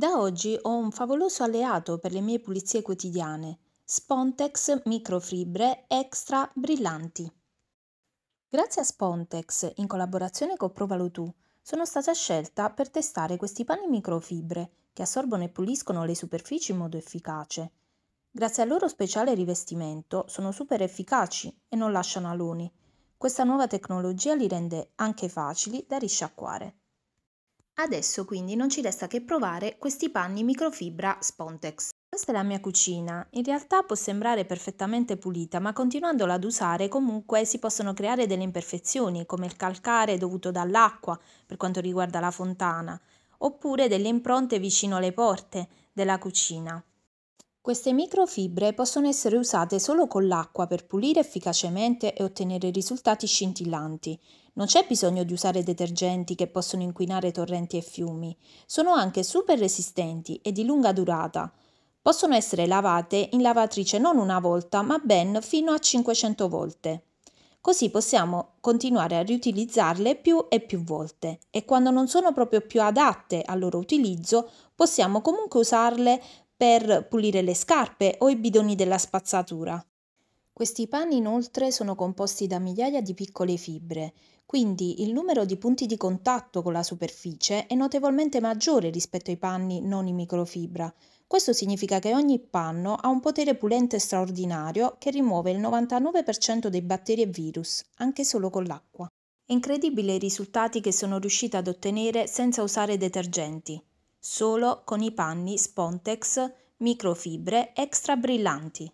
Da oggi ho un favoloso alleato per le mie pulizie quotidiane, Spontex microfibre extra brillanti. Grazie a Spontex, in collaborazione con Provalo sono stata scelta per testare questi panni microfibre che assorbono e puliscono le superfici in modo efficace. Grazie al loro speciale rivestimento sono super efficaci e non lasciano aloni. Questa nuova tecnologia li rende anche facili da risciacquare. Adesso quindi non ci resta che provare questi panni microfibra Spontex. Questa è la mia cucina, in realtà può sembrare perfettamente pulita ma continuandola ad usare comunque si possono creare delle imperfezioni come il calcare dovuto dall'acqua per quanto riguarda la fontana oppure delle impronte vicino alle porte della cucina. Queste microfibre possono essere usate solo con l'acqua per pulire efficacemente e ottenere risultati scintillanti. Non c'è bisogno di usare detergenti che possono inquinare torrenti e fiumi. Sono anche super resistenti e di lunga durata. Possono essere lavate in lavatrice non una volta, ma ben fino a 500 volte. Così possiamo continuare a riutilizzarle più e più volte e quando non sono proprio più adatte al loro utilizzo possiamo comunque usarle per pulire le scarpe o i bidoni della spazzatura. Questi panni inoltre sono composti da migliaia di piccole fibre, quindi il numero di punti di contatto con la superficie è notevolmente maggiore rispetto ai panni non in microfibra. Questo significa che ogni panno ha un potere pulente straordinario che rimuove il 99% dei batteri e virus, anche solo con l'acqua. È incredibile i risultati che sono riuscita ad ottenere senza usare detergenti solo con i panni spontex microfibre extra brillanti.